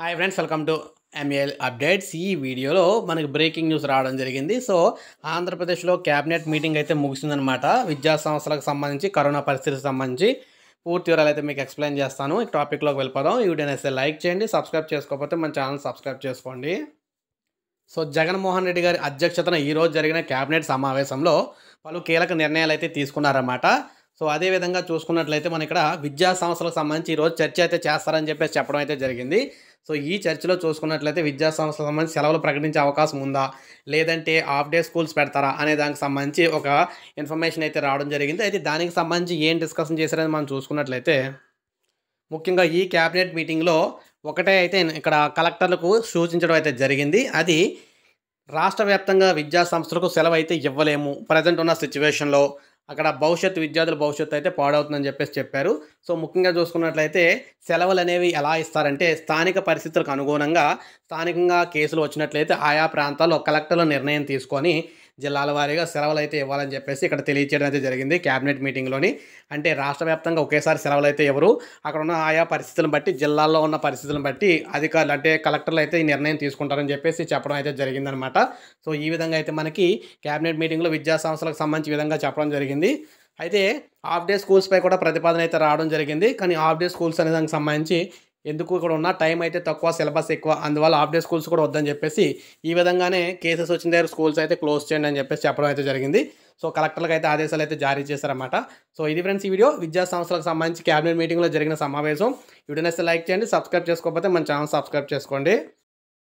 hi friends welcome to MAL updates ఈ వీడియోలో మనకి బ్రేకింగ్ న్యూస్ రావడం జరిగింది సో ఆంధ్రప్రదేశ్లో క్యాబినెట్ మీటింగ్ అయితే ముగిసిందనమాట విద్యా సంస్థలకు సంబంధించి కరోనా పరిస్థితికి సంబంధించి పూర్తి వివరాలు అయితే మీకు ఎక్స్ప్లెయిన్ చేస్తాను ఈ టాపిక్లోకి వెళ్ళిపోదాం ఈ వీడియోని అయితే లైక్ చేయండి సబ్స్క్రైబ్ చేసుకోకపోతే మన ఛానల్ సబ్స్క్రైబ్ చేసుకోండి సో జగన్మోహన్ రెడ్డి గారి అధ్యక్షతన ఈరోజు జరిగిన క్యాబినెట్ సమావేశంలో పలు కీలక నిర్ణయాలు అయితే తీసుకున్నారన్నమాట సో అదేవిధంగా చూసుకున్నట్లయితే మన ఇక్కడ విద్యా సంస్థలకు సంబంధించి ఈరోజు చర్చ అయితే చేస్తారని చెప్పేసి చెప్పడం అయితే జరిగింది సో ఈ చర్చిలో చూసుకున్నట్లయితే విద్యా సంస్థ సంబంధించి సెలవులు ప్రకటించే అవకాశం ఉందా లేదంటే హాఫ్ డే స్కూల్స్ పెడతారా అనే దానికి సంబంధించి ఒక ఇన్ఫర్మేషన్ అయితే రావడం జరిగింది అయితే దానికి సంబంధించి ఏం డిస్కషన్ చేశారని మనం చూసుకున్నట్లయితే ముఖ్యంగా ఈ క్యాబినెట్ మీటింగ్లో ఒకటే అయితే ఇక్కడ కలెక్టర్లకు సూచించడం అయితే జరిగింది అది రాష్ట్ర వ్యాప్తంగా విద్యా సంస్థలకు సెలవు అయితే ఇవ్వలేము ప్రజెంట్ ఉన్న సిచ్యువేషన్లో అక్కడ భవిష్యత్ విద్యార్థుల భవిష్యత్తు అయితే పాడవుతుందని చెప్పేసి చెప్పారు సో ముఖ్యంగా చూసుకున్నట్లయితే సెలవులు అనేవి ఎలా ఇస్తారంటే స్థానిక పరిస్థితులకు అనుగుణంగా స్థానికంగా కేసులు వచ్చినట్లయితే ఆయా ప్రాంతాల్లో కలెక్టర్లు నిర్ణయం తీసుకొని జిల్లాల వారీగా సెలవులు అయితే ఇవ్వాలని చెప్పేసి ఇక్కడ తెలియచేయడం అయితే జరిగింది క్యాబినెట్ మీటింగ్లోని అంటే రాష్ట్ర వ్యాప్తంగా ఒకేసారి సెలవులు అయితే ఎవరు అక్కడ ఉన్న ఆయా పరిస్థితులను బట్టి జిల్లాల్లో ఉన్న పరిస్థితులను బట్టి అధికారులు అంటే కలెక్టర్లు అయితే ఈ నిర్ణయం తీసుకుంటారని చెప్పేసి చెప్పడం అయితే జరిగిందనమాట సో ఈ విధంగా అయితే మనకి క్యాబినెట్ మీటింగ్లో విద్యా సంస్థలకు సంబంధించి విధంగా చెప్పడం జరిగింది అయితే హాఫ్ డే స్కూల్స్పై కూడా ప్రతిపాదన అయితే రావడం జరిగింది కానీ హాఫ్ డే స్కూల్స్ అనే దానికి సంబంధించి ఎందుకు ఇక్కడ ఉన్న టైం అయితే తక్కువ సిలబస్ ఎక్కువ అందువల్ల హాఫ్ డే స్కూల్స్ కూడా వద్దని చెప్పేసి ఈ విధంగానే కేసెస్ వచ్చిన దగ్గర స్కూల్స్ అయితే క్లోజ్ చేయండి అని చెప్పేసి చెప్పడం అయితే జరిగింది సో కలెక్టర్లకు అయితే ఆదేశాలు అయితే జారీ చేశారన్నమాట సో ఇది ఫ్రెండ్స్ ఈ వీడియో విద్యా సంస్థలకు సంబంధించి క్యాబినెట్ మీటింగ్లో జరిగిన సమావేశం వీడియోనేస్తే లైక్ చేయండి సబ్స్క్రైబ్ చేసుకోకపోతే మన ఛానల్ సబ్స్క్రైబ్ చేసుకోండి